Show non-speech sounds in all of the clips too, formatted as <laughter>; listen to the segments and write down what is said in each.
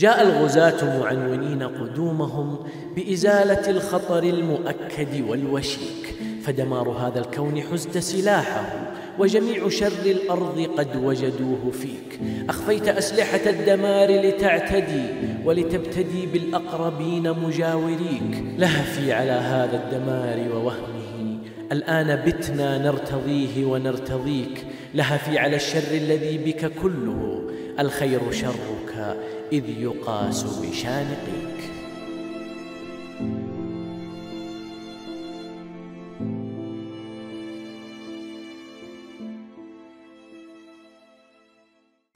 جاء الغزاة معنونين قدومهم بإزالة الخطر المؤكد والوشيك فدمار هذا الكون حزت سلاحه وجميع شر الأرض قد وجدوه فيك أخفيت أسلحة الدمار لتعتدي ولتبتدي بالأقربين مجاوريك لهفي على هذا الدمار ووهمه الآن بتنا نرتضيه ونرتضيك لهفي على الشر الذي بك كله الخير شرك إذ يقاس بشانقيك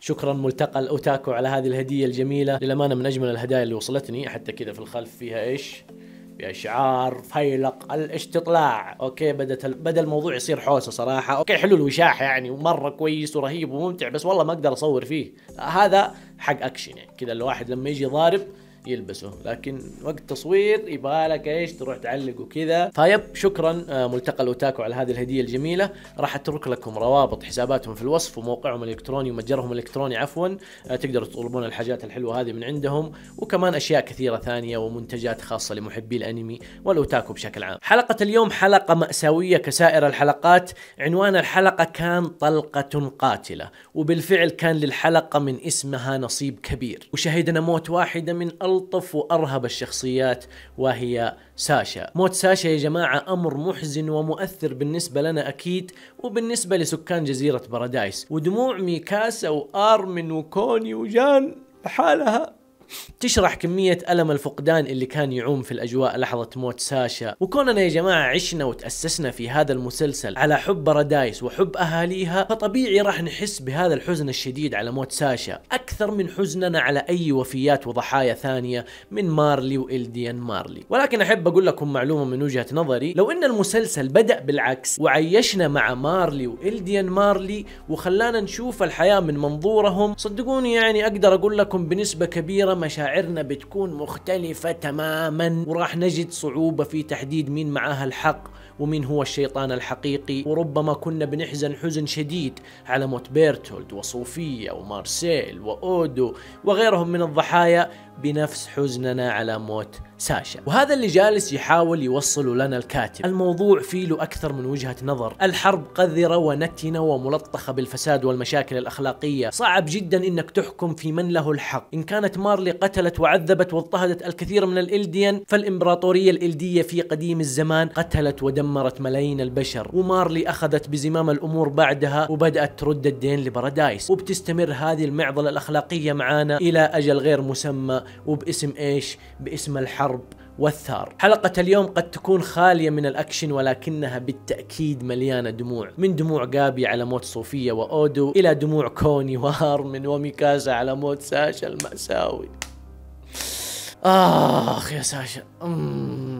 شكرا ملتقى الاوتاكو على هذه الهديه الجميله للامانه من اجمل الهدايا اللي وصلتني حتى كذا في الخلف فيها ايش باشعار فيلق الاستطلاع اوكي بدت بدا الموضوع يصير حوسه صراحه اوكي حلو الوشاح يعني ومره كويس ورهيب وممتع بس والله ما اقدر اصور فيه هذا حق اكشن يعني كذا الواحد لما يجي ضارب يلبسه لكن وقت تصوير يبغالك ايش تروح تعلق وكذا فيب شكرا آه، ملتقى الاوتاكو على هذه الهديه الجميله راح اترك لكم روابط حساباتهم في الوصف وموقعهم الالكتروني ومتجرهم الالكتروني عفوا آه، تقدروا تطلبون الحاجات الحلوه هذه من عندهم وكمان اشياء كثيره ثانيه ومنتجات خاصه لمحبي الانمي والاوتاكو بشكل عام حلقه اليوم حلقه ماساويه كسائر الحلقات عنوان الحلقه كان طلقه قاتله وبالفعل كان للحلقه من اسمها نصيب كبير وشهدنا موت واحده من ألطف وأرهب الشخصيات وهي ساشا موت ساشا يا جماعة أمر محزن ومؤثر بالنسبة لنا أكيد وبالنسبة لسكان جزيرة بارادايس ودموع ميكاسا وآرمن وكوني وجان لحالها تشرح كمية ألم الفقدان اللي كان يعوم في الأجواء لحظة موت ساشا وكوننا يا جماعة عشنا وتأسسنا في هذا المسلسل على حب بارادايس وحب أهاليها فطبيعي راح نحس بهذا الحزن الشديد على موت ساشا أكثر من حزننا على أي وفيات وضحايا ثانية من مارلي وإلديان مارلي ولكن أحب أقول لكم معلومة من وجهة نظري لو أن المسلسل بدأ بالعكس وعيشنا مع مارلي وإلديان مارلي وخلانا نشوف الحياة من منظورهم صدقوني يعني أقدر أقول لكم بنسبة كبيرة مشاعرنا بتكون مختلفة تماما وراح نجد صعوبة في تحديد مين معاها الحق ومين هو الشيطان الحقيقي وربما كنا بنحزن حزن شديد على موت بيرتولد وصوفية ومارسيل وأودو وغيرهم من الضحايا بنفس حزننا على موت ساشا وهذا اللي جالس يحاول يوصله لنا الكاتب الموضوع فيه له أكثر من وجهة نظر الحرب قذرة ونتنة وملطخة بالفساد والمشاكل الأخلاقية صعب جدا إنك تحكم في من له الحق إن كانت مارلي قتلت وعذبت واضطهدت الكثير من الإلديان فالإمبراطورية الإلدية في قديم الزمان قتلت ودمرت ملايين البشر ومارلي أخذت بزمام الأمور بعدها وبدأت ترد الدين لبرادايس وبتستمر هذه المعضلة الأخلاقية معانا إلى أجل غير مسمى وباسم إيش؟ باسم الحرب الحرب والثار حلقة اليوم قد تكون خالية من الأكشن ولكنها بالتأكيد مليانة دموع من دموع جابي على موت صوفية وأودو إلى دموع كوني وهارمن وميكازا على موت ساشا المأساوي آخ يا ساشا مم.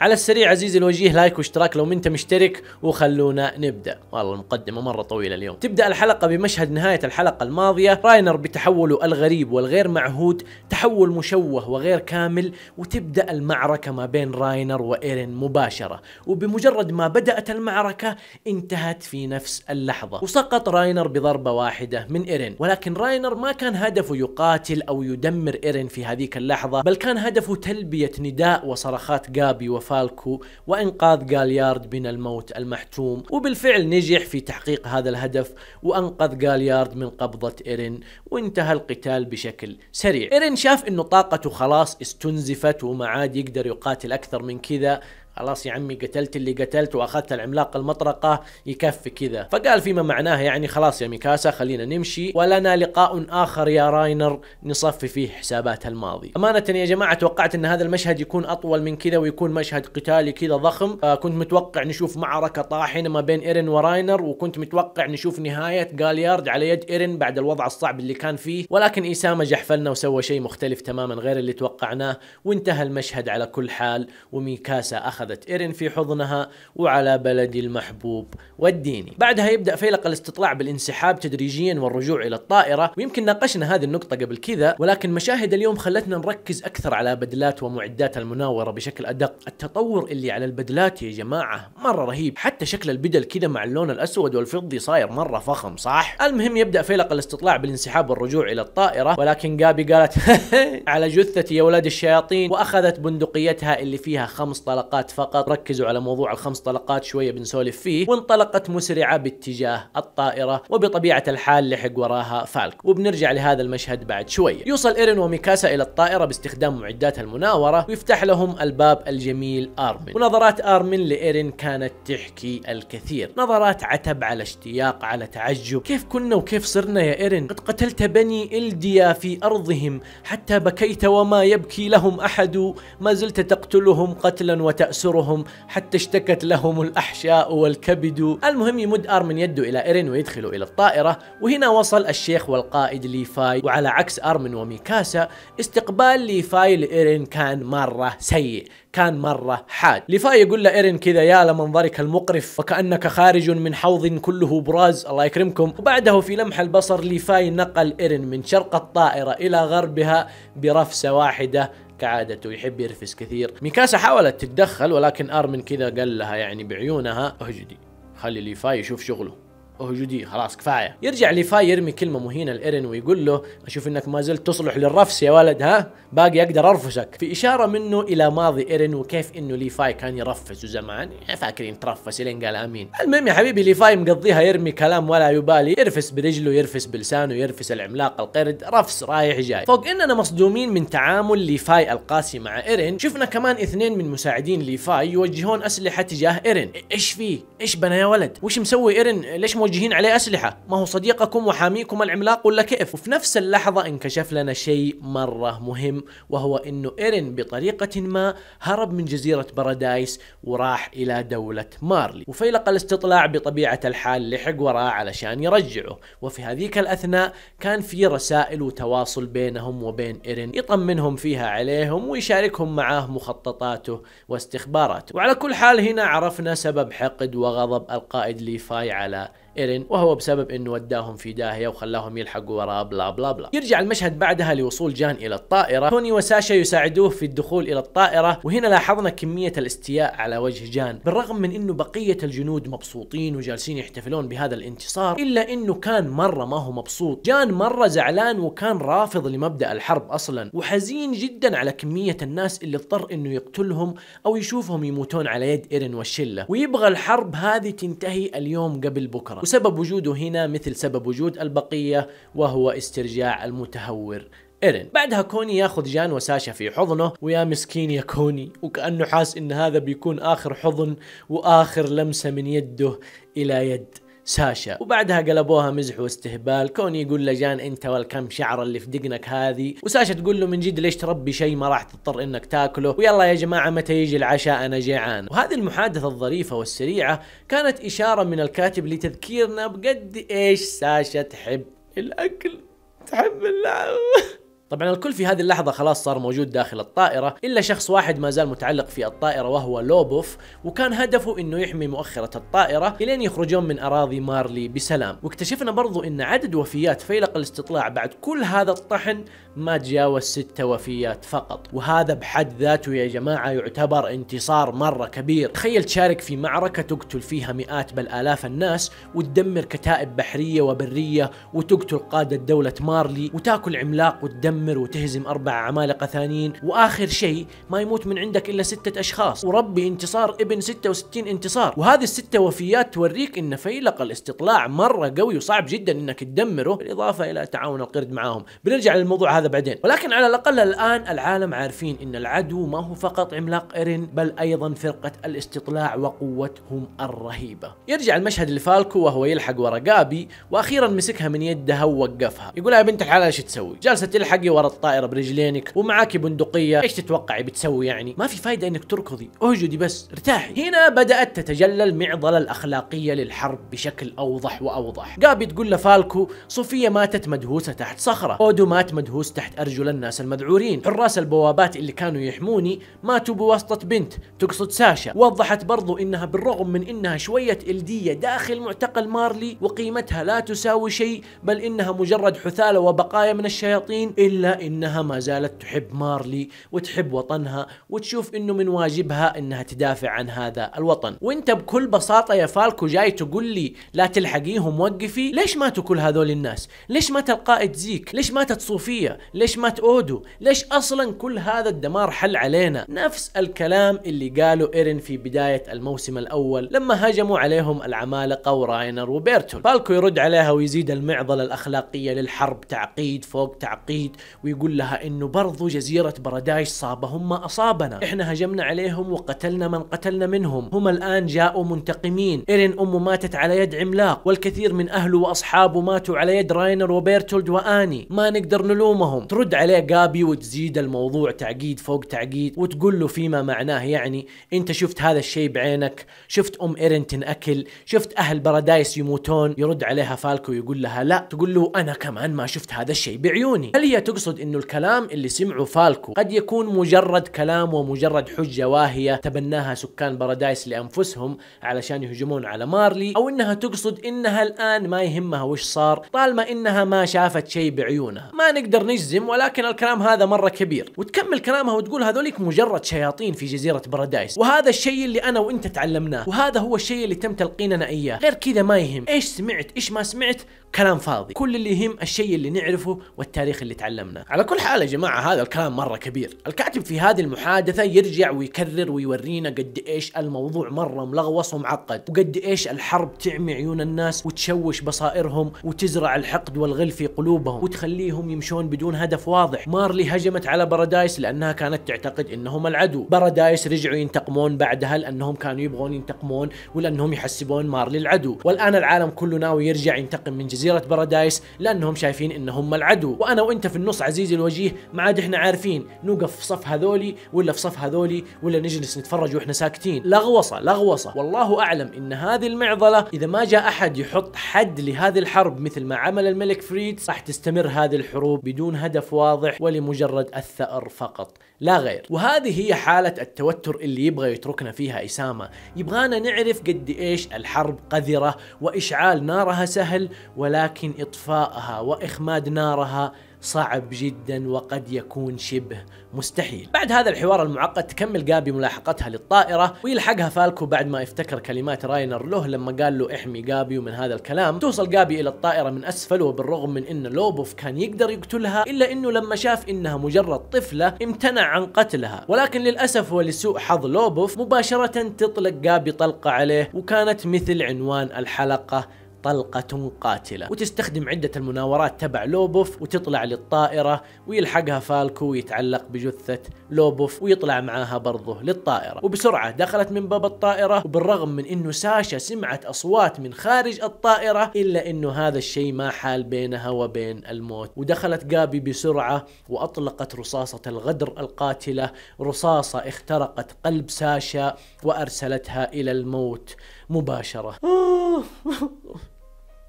على السريع عزيزي الوجيه لايك واشتراك لو انت مشترك وخلونا نبدا والله المقدمه مره طويله اليوم تبدا الحلقه بمشهد نهايه الحلقه الماضيه راينر بتحوله الغريب والغير معهود تحول مشوه وغير كامل وتبدا المعركه ما بين راينر وايرين مباشره وبمجرد ما بدات المعركه انتهت في نفس اللحظه وسقط راينر بضربه واحده من ايرين ولكن راينر ما كان هدفه يقاتل او يدمر ايرين في هذيك اللحظه بل كان هدفه تلبيه نداء وصرخات جابي وف فالكو وإنقاذ جاليارد من الموت المحتوم وبالفعل نجح في تحقيق هذا الهدف وأنقذ جاليارد من قبضة إيرين وانتهى القتال بشكل سريع إيرين شاف أنه طاقته خلاص استنزفت وما عاد يقدر يقاتل أكثر من كذا خلاص يا عمي قتلت اللي قتلت واخذت العملاق المطرقه يكفي كذا فقال فيما معناه يعني خلاص يا ميكاسا خلينا نمشي ولنا لقاء اخر يا راينر نصفي فيه حسابات الماضي امانه يا جماعه توقعت ان هذا المشهد يكون اطول من كذا ويكون مشهد قتالي كذا ضخم آه كنت متوقع نشوف معركه طاحنه ما بين ايرن وراينر وكنت متوقع نشوف نهايه جاليارد على يد ايرن بعد الوضع الصعب اللي كان فيه ولكن اسامه جحفلنا وسوى شيء مختلف تماما غير اللي توقعناه وانتهى المشهد على كل حال وميكاسا اخذ أخذت إيرين في حضنها وعلى بلدي المحبوب والديني بعدها يبدأ فيلق الاستطلاع بالانسحاب تدريجيا والرجوع إلى الطائرة ويمكن ناقشنا هذه النقطة قبل كذا ولكن مشاهد اليوم خلتنا نركز أكثر على بدلات ومعدات المناورة بشكل أدق التطور اللي على البدلات يا جماعة مرة رهيب حتى شكل البدل كذا مع اللون الأسود والفضي صاير مرة فخم صح المهم يبدأ فيلق الاستطلاع بالانسحاب والرجوع إلى الطائرة ولكن جابي قالت <laughs> على جثتي يا ولاد الشياطين وأخذت بندقيتها اللي فيها خمس طلقات فقط ركزوا على موضوع الخمس طلقات شوية بنسولف فيه وانطلقت مسرعة باتجاه الطائرة وبطبيعة الحال لحق وراها فالك وبنرجع لهذا المشهد بعد شوية يوصل إيرين وميكاسا إلى الطائرة باستخدام معدات المناورة ويفتح لهم الباب الجميل أرمن ونظرات أرمن لإيرين كانت تحكي الكثير نظرات عتب على اشتياق على تعجب كيف كنا وكيف صرنا يا إيرين قد قتلت بني إلديا في أرضهم حتى بكيت وما يبكي لهم أحد ما زلت تقتلهم قتلا وتأسرا تحسرهم حتى اشتكت لهم الأحشاء والكبد المهم يمد أرمن يده إلى إيرين ويدخلوا إلى الطائرة وهنا وصل الشيخ والقائد ليفاي وعلى عكس أرمن وميكاسا استقبال ليفاي لإيرين كان مرة سيء كان مرة حاد ليفاي يقول له إيرين كذا يا لمنظرك المقرف وكأنك خارج من حوض كله براز الله يكرمكم وبعده في لمح البصر ليفاي نقل إيرين من شرق الطائرة إلى غربها برفسة واحدة كعادته يحب يرفس كثير ميكاسا حاولت تتدخل ولكن ارمن كذا قال لها يعني بعيونها اهجدي خلي ليفاي يشوف شغله هجودية خلاص كفاية يرجع ليفاي يرمي كلمة مهينة لإيرين ويقول له أشوف إنك ما زلت تصلح للرفس يا ولد ها باقي أقدر أرفسك في إشارة منه إلى ماضي إيرين وكيف إنه ليفاي كان يرفس زمان فاكرين ترفس إلين قال آمين المهم يا حبيبي ليفاي مقضيها يرمي كلام ولا يبالي يرفس برجله يرفس بلسانه يرفس العملاق القرد رفس رايح جاي فوق إننا مصدومين من تعامل ليفاي القاسي مع إيرين شفنا كمان اثنين من مساعدين ليفاي يوجهون أسلحة تجاه إيرين إيش فيه إيش بنا يا ولد وش مسوي إيرين ليش مو موجهين عليه أسلحة ما هو صديقكم وحاميكم العملاق ولا كيف وفي نفس اللحظة انكشف لنا شيء مرة مهم وهو أنه إيرين بطريقة ما هرب من جزيرة بارادايس وراح إلى دولة مارلي وفيلق الاستطلاع بطبيعة الحال لحق وراه علشان يرجعه وفي هذيك الأثناء كان في رسائل وتواصل بينهم وبين إيرين يطمنهم فيها عليهم ويشاركهم معاه مخططاته واستخباراته وعلى كل حال هنا عرفنا سبب حقد وغضب القائد ليفاي على ايرين وهو بسبب انه وداهم في داهيه وخلاهم يلحقوا وراه بلا بلا بلا يرجع المشهد بعدها لوصول جان الى الطائره توني وساشا يساعدوه في الدخول الى الطائره وهنا لاحظنا كميه الاستياء على وجه جان بالرغم من انه بقيه الجنود مبسوطين وجالسين يحتفلون بهذا الانتصار الا انه كان مره ما هو مبسوط جان مره زعلان وكان رافض لمبدا الحرب اصلا وحزين جدا على كميه الناس اللي اضطر انه يقتلهم او يشوفهم يموتون على يد ايرين والشله ويبغى الحرب هذه تنتهي اليوم قبل بكره وسبب وجوده هنا مثل سبب وجود البقية وهو استرجاع المتهور ايرين بعدها كوني ياخذ جان وساشا في حضنه ويا مسكين يا كوني وكانه حاس ان هذا بيكون اخر حضن واخر لمسه من يده الى يد ساشا وبعدها قلبوها مزح واستهبال كوني يقول لجان انت والكم شعر اللي في دقنك هذه وساشا تقول له من جد ليش تربي شيء ما راح تضطر انك تاكله ويلا يا جماعه متى يجي العشاء انا جيعان وهذه المحادثه الظريفه والسريعه كانت اشاره من الكاتب لتذكيرنا بقد ايش ساشا تحب الاكل تحب اللعب <laughs> طبعا الكل في هذه اللحظة خلاص صار موجود داخل الطائرة إلا شخص واحد ما زال متعلق في الطائرة وهو لوبوف وكان هدفه أنه يحمي مؤخرة الطائرة إلين يخرجون من أراضي مارلي بسلام واكتشفنا برضو أن عدد وفيات فيلق الاستطلاع بعد كل هذا الطحن ما تجاوز ست وفيات فقط وهذا بحد ذاته يا جماعة يعتبر انتصار مرة كبير تخيل تشارك في معركة تقتل فيها مئات بل آلاف الناس وتدمر كتائب بحرية وبرية وتقتل قادة دولة مارلي وتاكل عملاق وتدمر تدمر وتهزم أربع عمالقة ثانيين وآخر شيء ما يموت من عندك إلا ستة أشخاص وربي انتصار ابن 66 انتصار وهذه الستة وفيات توريك إن فيلق الاستطلاع مرة قوي وصعب جدا إنك تدمره بالإضافة إلى تعاون القرد معاهم بنرجع للموضوع هذا بعدين ولكن على الأقل الآن العالم عارفين إن العدو ما هو فقط عملاق ايرين بل أيضا فرقة الاستطلاع وقوتهم الرهيبة يرجع المشهد لفالكو وهو يلحق ورا جابي وأخيرا مسكها من يدها ووقفها يقولها يا بنت الحلال ايش تسوي جالسة تلحق تلحقي ورا الطائره برجلينك ومعاكي بندقيه ايش تتوقعي بتسوي يعني ما في فايده انك تركضي اهجدي بس ارتاحي هنا بدات تتجلى المعضله الاخلاقيه للحرب بشكل اوضح واوضح جابي تقول لفالكو صوفيا ماتت مدهوسه تحت صخره اودو مات مدهوس تحت ارجل الناس المذعورين حراس البوابات اللي كانوا يحموني ماتوا بواسطه بنت تقصد ساشا وضحت برضو انها بالرغم من انها شويه الديه داخل معتقل مارلي وقيمتها لا تساوي شيء بل انها مجرد حثاله وبقايا من الشياطين إلا إنها ما زالت تحب مارلي وتحب وطنها وتشوف إنه من واجبها إنها تدافع عن هذا الوطن وإنت بكل بساطة يا فالكو جاي تقول لي لا تلحقيهم وقفي ليش ماتوا كل هذول الناس ليش مات القائد زيك ليش ماتت صوفية ليش مات أودو ليش أصلا كل هذا الدمار حل علينا نفس الكلام اللي قاله إيرين في بداية الموسم الأول لما هجموا عليهم العمالقة وراينر وبيرتون فالكو يرد عليها ويزيد المعضلة الأخلاقية للحرب تعقيد فوق تعقيد ويقول لها انه برضو جزيرة بردايش صابهم ما اصابنا احنا هجمنا عليهم وقتلنا من قتلنا منهم هم الان جاءوا منتقمين ايرين امه ماتت على يد عملاق والكثير من اهله واصحابه ماتوا على يد راينر وبيرتولد واني ما نقدر نلومهم ترد عليه جابي وتزيد الموضوع تعقيد فوق تعقيد وتقول له فيما معناه يعني انت شفت هذا الشيء بعينك شفت ام ايرين تنأكل شفت اهل بارادايس يموتون يرد عليها فالكو يقول لها لا تقول له انا كمان ما شفت هذا الشيء بعيوني هل هي يقصد انه الكلام اللي سمعه فالكو قد يكون مجرد كلام ومجرد حجه واهيه تبناها سكان بارادايس لانفسهم علشان يهجمون على مارلي او انها تقصد انها الان ما يهمها وش صار طالما انها ما شافت شيء بعيونها ما نقدر نجزم ولكن الكلام هذا مره كبير وتكمل كلامها وتقول هذوليك مجرد شياطين في جزيره بارادايس وهذا الشيء اللي انا وانت تعلمناه وهذا هو الشيء اللي تم تلقيننا اياه غير كذا ما يهم ايش سمعت ايش ما سمعت كلام فاضي كل اللي يهم الشيء اللي نعرفه والتاريخ اللي تعلمناه تكلمنا على كل حال يا جماعة هذا الكلام مرة كبير الكاتب في هذه المحادثة يرجع ويكرر ويورينا قد إيش الموضوع مرة ملغوص ومعقد وقد إيش الحرب تعمي عيون الناس وتشوش بصائرهم وتزرع الحقد والغل في قلوبهم وتخليهم يمشون بدون هدف واضح مارلي هجمت على بارادايس لأنها كانت تعتقد إنهم العدو بارادايس رجعوا ينتقمون بعدها لأنهم كانوا يبغون ينتقمون ولأنهم يحسبون مارلي العدو والآن العالم كله ناوي يرجع ينتقم من جزيرة بارادايس لأنهم شايفين إنهم العدو وأنا وأنت في النص نص عزيزي الوجيه ما عاد احنا عارفين نوقف في صف هذولي ولا في صف هذولي ولا نجلس نتفرج واحنا ساكتين لغوصه لغوصه والله اعلم ان هذه المعضله اذا ما جاء احد يحط حد لهذه الحرب مثل ما عمل الملك فريد راح تستمر هذه الحروب بدون هدف واضح ولمجرد الثأر فقط لا غير وهذه هي حالة التوتر اللي يبغى يتركنا فيها إسامة يبغانا نعرف قد إيش الحرب قذرة وإشعال نارها سهل ولكن إطفاءها وإخماد نارها صعب جدا وقد يكون شبه مستحيل بعد هذا الحوار المعقد تكمل جابي ملاحقتها للطائرة ويلحقها فالكو بعد ما افتكر كلمات راينر له لما قال له احمي جابي ومن هذا الكلام توصل جابي الى الطائرة من اسفل وبالرغم من ان لوبوف كان يقدر يقتلها الا انه لما شاف انها مجرد طفلة امتنع عن قتلها ولكن للاسف ولسوء حظ لوبوف مباشرة تطلق جابي طلقة عليه وكانت مثل عنوان الحلقة طلقة قاتلة وتستخدم عدة المناورات تبع لوبوف وتطلع للطائرة ويلحقها فالكو ويتعلق بجثة لوبوف ويطلع معاها برضه للطائرة وبسرعة دخلت من باب الطائرة وبالرغم من انه ساشا سمعت اصوات من خارج الطائرة الا انه هذا الشيء ما حال بينها وبين الموت ودخلت جابي بسرعة واطلقت رصاصة الغدر القاتلة رصاصة اخترقت قلب ساشا وارسلتها الى الموت مباشرة <laughs>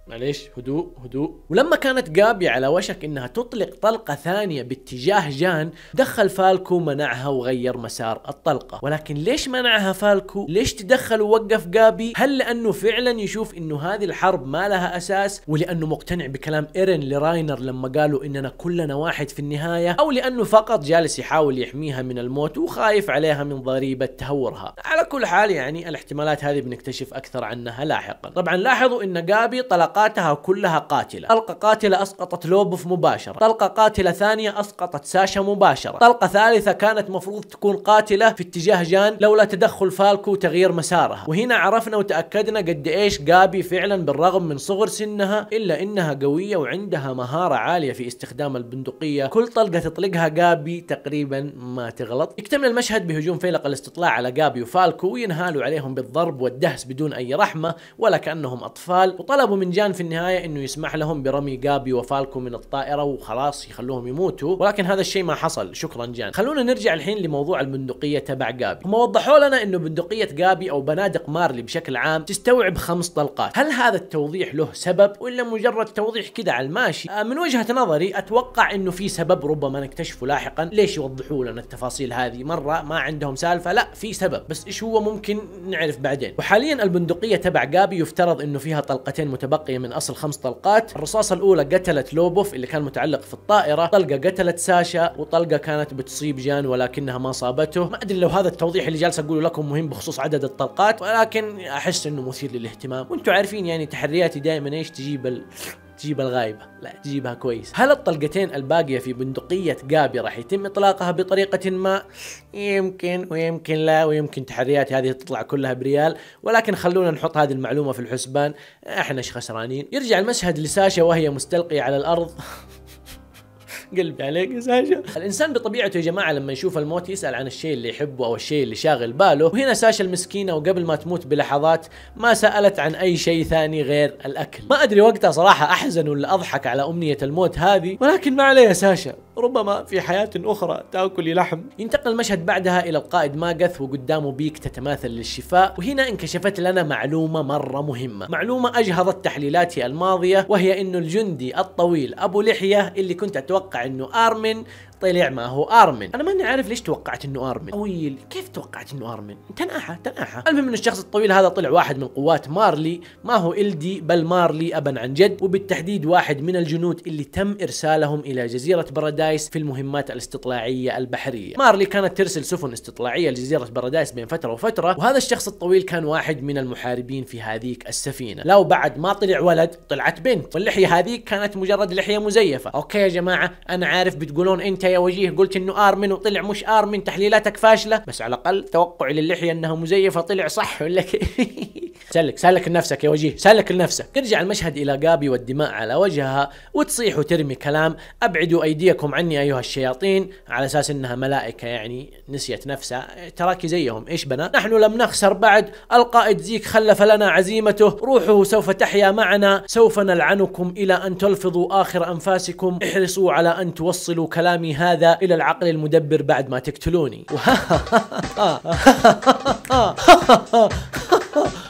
معليش هدوء هدوء ولما كانت جابي على وشك انها تطلق طلقه ثانيه باتجاه جان دخل فالكو منعها وغير مسار الطلقه ولكن ليش منعها فالكو ليش تدخل ووقف جابي هل لانه فعلا يشوف انه هذه الحرب ما لها اساس ولانه مقتنع بكلام ايرن لراينر لما قالوا اننا كلنا واحد في النهايه او لانه فقط جالس يحاول يحميها من الموت وخايف عليها من ضريبه تهورها على كل حال يعني الاحتمالات هذه بنكتشف اكثر عنها لاحقا طبعا لاحظوا ان جابي طلق طلقاتها كلها قاتلة طلقة قاتلة أسقطت لوبوف مباشرة طلقة قاتلة ثانية أسقطت ساشا مباشرة طلقة ثالثة كانت مفروض تكون قاتلة في اتجاه جان لولا تدخل فالكو وتغيير مسارها وهنا عرفنا وتأكدنا قد إيش جابي فعلا بالرغم من صغر سنها إلا إنها قوية وعندها مهارة عالية في استخدام البندقية كل طلقة تطلقها جابي تقريبا ما تغلط يكتمل المشهد بهجوم فيلق الاستطلاع على جابي وفالكو وينهالوا عليهم بالضرب والدهس بدون أي رحمة ولا كأنهم أطفال وطلبوا من جان كان في النهايه انه يسمح لهم برمي جابي وفالكو من الطائره وخلاص يخلوهم يموتوا ولكن هذا الشيء ما حصل شكرا جان خلونا نرجع الحين لموضوع البندقيه تبع جابي هم وضحوا لنا انه بندقيه جابي او بنادق مارلي بشكل عام تستوعب خمس طلقات هل هذا التوضيح له سبب ولا مجرد توضيح كذا على الماشي آه، من وجهه نظري اتوقع انه في سبب ربما نكتشفه لاحقا ليش يوضحوا لنا التفاصيل هذه مره ما عندهم سالفه لا في سبب بس ايش هو ممكن نعرف بعدين وحاليا البندقيه تبع جابي يفترض انه فيها طلقتين متبقيه من أصل خمس طلقات الرصاصة الأولى قتلت لوبوف اللي كان متعلق في الطائرة طلقة قتلت ساشا وطلقة كانت بتصيب جان ولكنها ما صابته ما أدري لو هذا التوضيح اللي جالس أقوله لكم مهم بخصوص عدد الطلقات ولكن أحس أنه مثير للاهتمام وأنتم عارفين يعني تحرياتي دائما إيش تجيب تجيب الغايبة لا تجيبها كويس هل الطلقتين الباقية في بندقية جابي راح يتم إطلاقها بطريقة ما يمكن ويمكن لا ويمكن تحريات هذه تطلع كلها بريال ولكن خلونا نحط هذه المعلومة في الحسبان احنا ايش خسرانين يرجع المشهد لساشا وهي مستلقية على الأرض <laughs> قلبي عليك ساشا الانسان بطبيعته يا جماعه لما يشوف الموت يسال عن الشيء اللي يحبه او الشيء اللي شاغل باله وهنا ساشا المسكينه وقبل ما تموت بلحظات ما سالت عن اي شيء ثاني غير الاكل ما ادري وقتها صراحه احزن ولا اضحك على امنيه الموت هذه ولكن ما عليه ساشا ربما في حياة أخرى تأكل لحم ينتقل المشهد بعدها إلى القائد ماغث وقدامه بيك تتماثل للشفاء وهنا انكشفت لنا معلومة مرة مهمة معلومة أجهضت تحليلاتي الماضية وهي أن الجندي الطويل أبو لحية اللي كنت أتوقع انه ارمن طلع ما هو ارمن انا ماني عارف ليش توقعت انه ارمن طويل كيف توقعت انه ارمن تناحى تناحى المهم ان الشخص الطويل هذا طلع واحد من قوات مارلي ما هو الدي بل مارلي ابا عن جد وبالتحديد واحد من الجنود اللي تم ارسالهم الى جزيره بارادايس في المهمات الاستطلاعيه البحريه مارلي كانت ترسل سفن استطلاعيه لجزيره بارادايس بين فتره وفتره وهذا الشخص الطويل كان واحد من المحاربين في هذيك السفينه لو بعد ما طلع ولد طلعت بنت واللحيه هذيك كانت مجرد لحيه مزيفه اوكي يا جماعه انا عارف بتقولون انت يا وجيه قلت انه ارمن وطلع مش ارمن تحليلاتك فاشله بس على الاقل توقعي للحيه انها مزيفه طلع صح ولا كيف <laughs> سلك سلك لنفسك يا وجيه سلك لنفسك ترجع المشهد إلى جابي والدماء على وجهها وتصيح وترمي كلام أبعدوا أيديكم عني أيها الشياطين على أساس أنها ملائكة يعني نسيت نفسها تراكي زيهم إيش بنا نحن لم نخسر بعد القائد زيك خلف لنا عزيمته روحه سوف تحيا معنا سوف نلعنكم إلى أن تلفظوا آخر أنفاسكم احرصوا على أن توصلوا كلامي هذا إلى العقل المدبر بعد ما تقتلوني <laughs>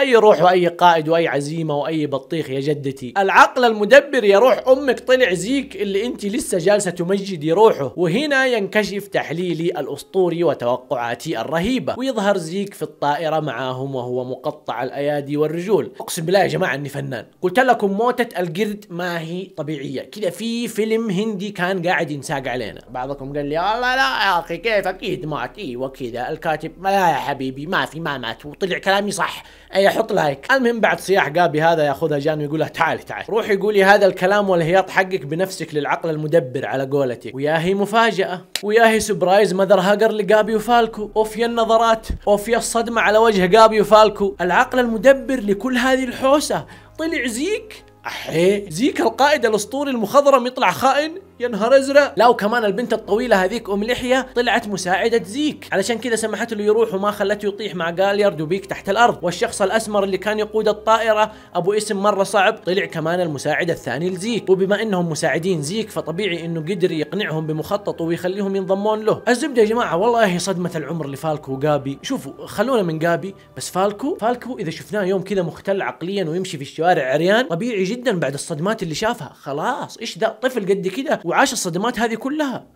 اي روح واي قائد واي عزيمه واي بطيخ يا جدتي العقل المدبر يا روح امك طلع زيك اللي انت لسه جالسه تمجدي روحه وهنا ينكشف تحليلي الاسطوري وتوقعاتي الرهيبه ويظهر زيك في الطائره معاهم وهو مقطع الايادي والرجول اقسم بالله يا جماعه اني فنان قلت لكم موتة القرد ما هي طبيعيه كذا في فيلم هندي كان قاعد ينساق علينا بعضكم قال لي الله لا يا اخي كيف اكيد مات اي وكذا الكاتب لا يا حبيبي ما في ما مات وطلع كلامي صح اي يحط لايك المهم بعد صياح قابي هذا ياخذها جان ويقول لها تعالي تعالي روحي قولي هذا الكلام والهياط حقك بنفسك للعقل المدبر على قولتك ويا هي مفاجاه ويا هي سبرايز مدر هاجر لقابي وفالكو اوف يا النظرات اوف يا الصدمه على وجه قابي وفالكو العقل المدبر لكل هذه الحوسه طلع زيك احي زيك القائد الاسطوري المخضرم يطلع خائن يا نهار ازرق لا وكمان البنت الطويله هذيك ام لحيه طلعت مساعده زيك علشان كذا سمحت له يروح وما خلته يطيح مع جاليارد وبيك تحت الارض والشخص الاسمر اللي كان يقود الطائره ابو اسم مره صعب طلع كمان المساعد الثاني لزيك وبما انهم مساعدين زيك فطبيعي انه قدر يقنعهم بمخططه ويخليهم ينضمون له الزبده يا جماعه والله صدمه العمر لفالكو وجابي شوفوا خلونا من جابي بس فالكو فالكو اذا شفناه يوم كذا مختل عقليا ويمشي في الشوارع عريان طبيعي جدا بعد الصدمات اللي شافها خلاص ايش ده طفل قد كذا وعاش الصدمات هذه كلها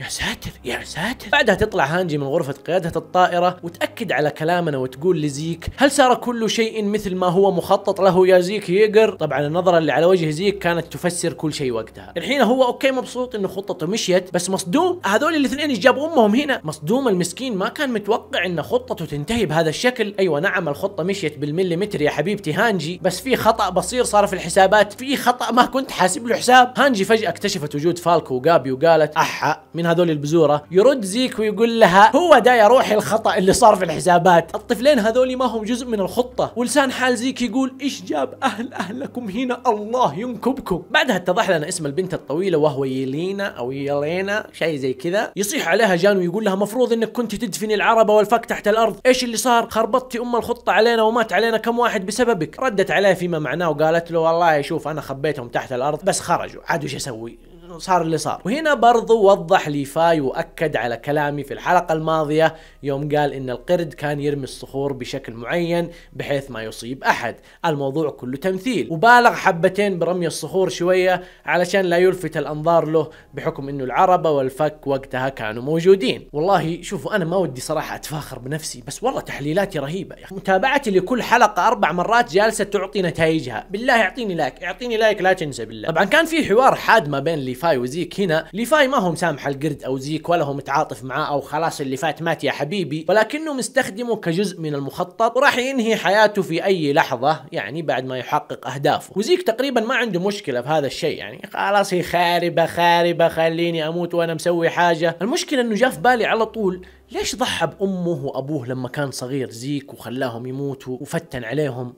يا ساتر يا ساتر بعدها تطلع هانجي من غرفة قيادة الطائرة وتأكد على كلامنا وتقول لزيك هل صار كل شيء مثل ما هو مخطط له يا زيك ييجر طبعا النظرة اللي على وجه زيك كانت تفسر كل شيء وقتها الحين هو اوكي مبسوط انه خطته مشيت بس مصدوم هذول الاثنين ايش جابوا امهم هنا مصدوم المسكين ما كان متوقع ان خطته تنتهي بهذا الشكل ايوه نعم الخطة مشيت بالمليمتر يا حبيبتي هانجي بس في خطأ بسيط صار في الحسابات في خطأ ما كنت حاسب له حساب هانجي فجأة اكتشفت وجود فالكو وجابي وقالت احا من الطفلين هذول البزوره يرد زيك ويقول لها هو ده يا روحي الخطا اللي صار في الحسابات الطفلين هذول ما هم جزء من الخطه ولسان حال زيك يقول ايش جاب اهل اهلكم هنا الله ينكبكم بعدها اتضح لنا اسم البنت الطويله وهو يلينا او يلينا شيء زي كذا يصيح عليها جان ويقول لها مفروض انك كنت تدفني العربه والفك تحت الارض ايش اللي صار خربطتي ام الخطه علينا ومات علينا كم واحد بسببك ردت عليه فيما معناه وقالت له والله شوف انا خبيتهم تحت الارض بس خرجوا عاد وش اسوي صار اللي صار وهنا برضو وضح لي فاي واكد على كلامي في الحلقه الماضيه يوم قال ان القرد كان يرمي الصخور بشكل معين بحيث ما يصيب احد الموضوع كله تمثيل وبالغ حبتين برمي الصخور شويه علشان لا يلفت الانظار له بحكم انه العربه والفك وقتها كانوا موجودين والله شوفوا انا ما ودي صراحه اتفاخر بنفسي بس والله تحليلاتي رهيبه يا متابعتي لكل حلقه اربع مرات جالسه تعطي نتائجها بالله اعطيني لايك اعطيني لايك لا تنسى بالله طبعا كان في حوار حاد ما بين لي ليفاي وزيك هنا ليفاي ما هو مسامح القرد او زيك ولا هو متعاطف معاه او خلاص اللي فات مات يا حبيبي ولكنه مستخدمه كجزء من المخطط وراح ينهي حياته في اي لحظه يعني بعد ما يحقق اهدافه وزيك تقريبا ما عنده مشكله في هذا الشيء يعني خلاص هي خاربه خاربه خليني اموت وانا مسوي حاجه المشكله انه جاء في بالي على طول ليش ضحى بامه وابوه لما كان صغير زيك وخلاهم يموتوا وفتن عليهم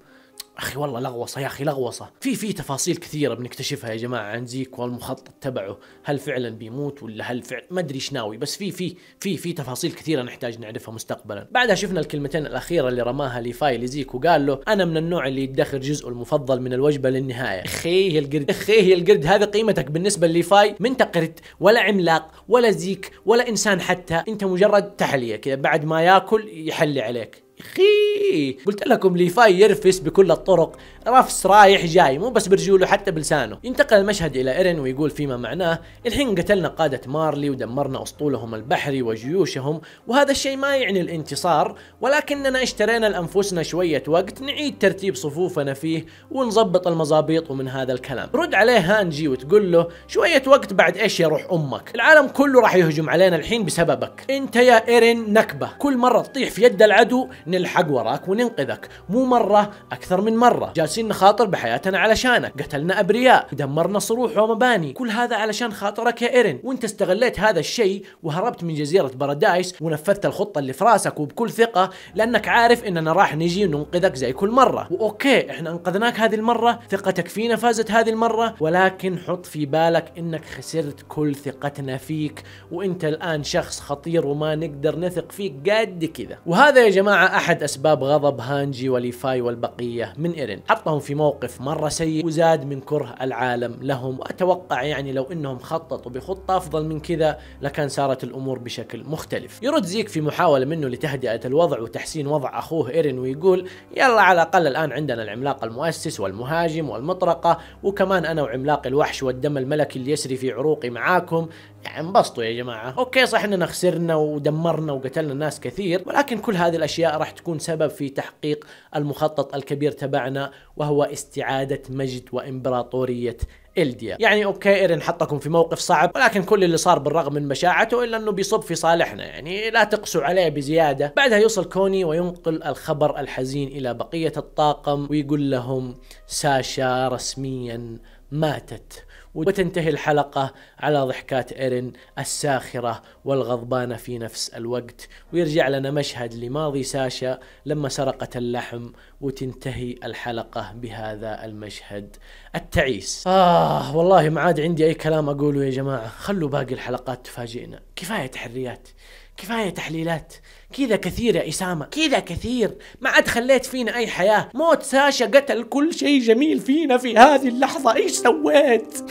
اخي والله لغوصه يا اخي لغوصه في في تفاصيل كثيره بنكتشفها يا جماعه عن زيك والمخطط تبعه هل فعلا بيموت ولا هل فعلا ما ادري ايش ناوي بس في في في في تفاصيل كثيره نحتاج نعرفها مستقبلا بعدها شفنا الكلمتين الاخيره اللي رماها ليفاي لزيك وقال له انا من النوع اللي يدخر جزءه المفضل من الوجبه للنهايه اخيه القرد اخيه القرد هذا قيمتك بالنسبه لليفاي ما انت قرد ولا عملاق ولا زيك ولا انسان حتى انت مجرد تحليه كذا بعد ما ياكل يحلي عليك خي قلت لكم ليفاي يرفس بكل الطرق رفس رايح جاي مو بس برجوله حتى بلسانه ينتقل المشهد الى ايرن ويقول فيما معناه الحين قتلنا قادة مارلي ودمرنا اسطولهم البحري وجيوشهم وهذا الشيء ما يعني الانتصار ولكننا اشترينا لانفسنا شوية وقت نعيد ترتيب صفوفنا فيه ونظبط المظابيط ومن هذا الكلام رد عليه هانجي وتقول له شوية وقت بعد ايش يروح امك العالم كله راح يهجم علينا الحين بسببك انت يا ايرن نكبة كل مرة تطيح في يد العدو نلحق وراك وننقذك مو مرة أكثر من مرة جالسين نخاطر بحياتنا علشانك قتلنا أبرياء دمرنا صروح ومباني كل هذا علشان خاطرك يا إيرين وانت استغليت هذا الشيء وهربت من جزيرة بارادايس ونفذت الخطة اللي في راسك وبكل ثقة لأنك عارف إننا راح نجي وننقذك زي كل مرة وأوكي إحنا أنقذناك هذه المرة ثقتك فينا فازت هذه المرة ولكن حط في بالك إنك خسرت كل ثقتنا فيك وانت الآن شخص خطير وما نقدر نثق فيك قد كذا وهذا يا جماعة أحد أسباب غضب هانجي وليفاي والبقية من إيرين حطهم في موقف مرة سيء وزاد من كره العالم لهم وأتوقع يعني لو أنهم خططوا بخطة أفضل من كذا لكان صارت الأمور بشكل مختلف يرد زيك في محاولة منه لتهدئة الوضع وتحسين وضع أخوه إيرين ويقول يلا على الأقل الآن عندنا العملاق المؤسس والمهاجم والمطرقة وكمان أنا وعملاق الوحش والدم الملكي اللي يسري في عروقي معاكم يعني انبسطوا يا جماعة أوكي صح أننا خسرنا ودمرنا وقتلنا ناس كثير ولكن كل هذه الأشياء راح راح تكون سبب في تحقيق المخطط الكبير تبعنا وهو استعادة مجد وإمبراطورية إلديا يعني أوكي إيرين حطكم في موقف صعب ولكن كل اللي صار بالرغم من مشاعته إلا أنه بيصب في صالحنا يعني لا تقسوا عليه بزيادة بعدها يوصل كوني وينقل الخبر الحزين إلى بقية الطاقم ويقول لهم ساشا رسميا ماتت وتنتهي الحلقة على ضحكات إيرين الساخرة والغضبانة في نفس الوقت ويرجع لنا مشهد لماضي ساشا لما سرقت اللحم وتنتهي الحلقة بهذا المشهد التعيس آه والله ما عاد عندي أي كلام أقوله يا جماعة خلوا باقي الحلقات تفاجئنا كفاية تحريات كفاية تحليلات كذا كثير يا اسامه كذا كثير ما عاد خليت فينا اي حياه موت ساشا قتل كل شيء جميل فينا في هذه اللحظه ايش سويت <laughs>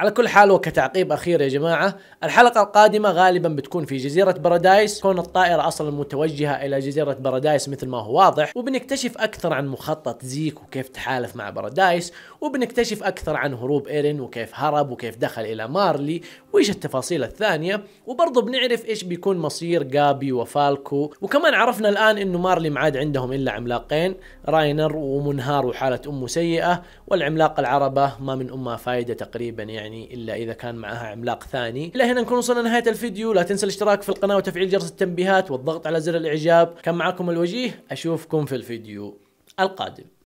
على كل حال وكتعقيب اخير يا جماعه الحلقه القادمه غالبا بتكون في جزيره بارادايس كون الطائره اصلا متوجهه الى جزيره بارادايس مثل ما هو واضح وبنكتشف اكثر عن مخطط زيك وكيف تحالف مع بارادايس وبنكتشف اكثر عن هروب ايرين وكيف هرب وكيف دخل الى مارلي وايش التفاصيل الثانيه وبرضه بنعرف ايش بيكون مصير جابي وفالكو وكمان عرفنا الان انه مارلي ما عاد عندهم الا عملاقين راينر ومنهار وحاله امه سيئه والعملاق العربه ما من امها فايده تقريبا يعني يعني الا اذا كان معها عملاق ثاني الى هنا نكون وصلنا نهايه الفيديو لا تنسى الاشتراك في القناه وتفعيل جرس التنبيهات والضغط على زر الاعجاب كان معكم الوجيه اشوفكم في الفيديو القادم